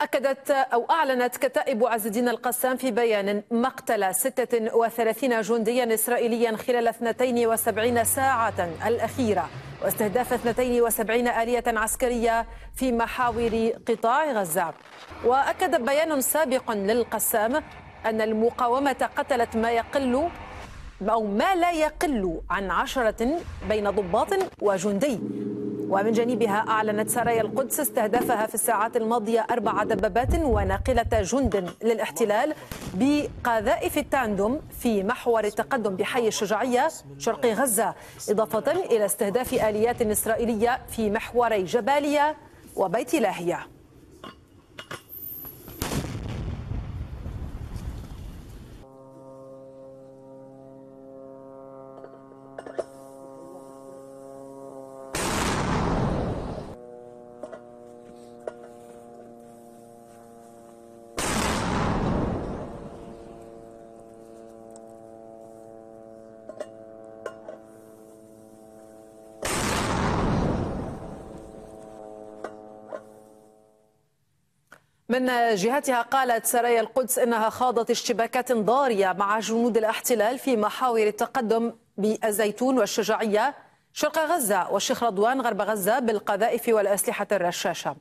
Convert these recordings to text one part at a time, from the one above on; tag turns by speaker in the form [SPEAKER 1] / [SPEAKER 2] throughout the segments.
[SPEAKER 1] أكدت أو أعلنت كتائب عز الدين القسام في بيان مقتل 36 جنديا إسرائيليا خلال 72 ساعة الأخيرة واستهداف 72 آلية عسكرية في محاور قطاع غزة وأكد بيان سابق للقسام أن المقاومة قتلت ما يقل أو ما لا يقل عن عشرة بين ضباط وجندي ومن جانبها أعلنت سرايا القدس استهدافها في الساعات الماضية أربع دبابات وناقلة جند للاحتلال بقذائف التاندوم في محور التقدم بحي الشجاعية شرق غزة إضافة إلى استهداف آليات إسرائيلية في محوري جبالية وبيت لاهيه من جهتها قالت سرايا القدس انها خاضت اشتباكات ضاريه مع جنود الاحتلال في محاور التقدم بالزيتون والشجاعيه شرق غزة والشيخ رضوان غرب غزة بالقذائف والأسلحة الرشاشة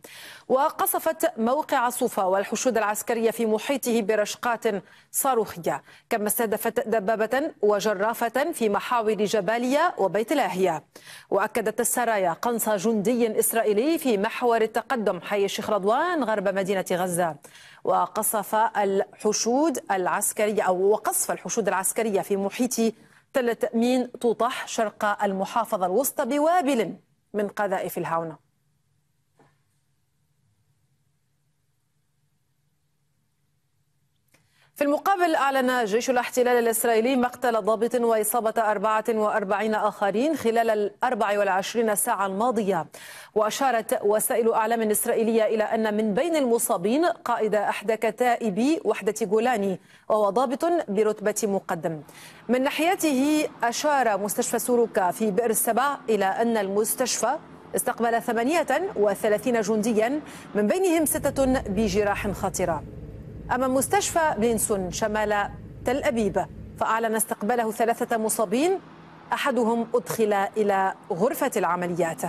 [SPEAKER 1] وقصفت موقع صوفا والحشود العسكرية في محيطه برشقات صاروخية كما استهدفت دبابة وجرافة في محاور جبالية وبيت لاهية وأكدت السرايا قنص جندي إسرائيلي في محور التقدم حي الشيخ رضوان غرب مدينة غزة وقصف الحشود العسكرية أو وقصف الحشود العسكرية في محيط تل تأمين توطح شرق المحافظة الوسطى بوابل من قذائف الهاونه في المقابل أعلن جيش الاحتلال الإسرائيلي مقتل ضابط وإصابة 44 آخرين خلال ال 24 ساعة الماضية وأشارت وسائل أعلام إسرائيلية إلى أن من بين المصابين قائد أحدى كتائب وحدة جولاني وهو ضابط برتبة مقدم من ناحيته أشار مستشفى سوروكا في بئر السبع إلى أن المستشفى استقبل 38 جنديا من بينهم ستة بجراح خطيره أمام مستشفى بلينسون شمال تل أبيب فأعلن استقباله ثلاثة مصابين أحدهم أدخل إلى غرفة العمليات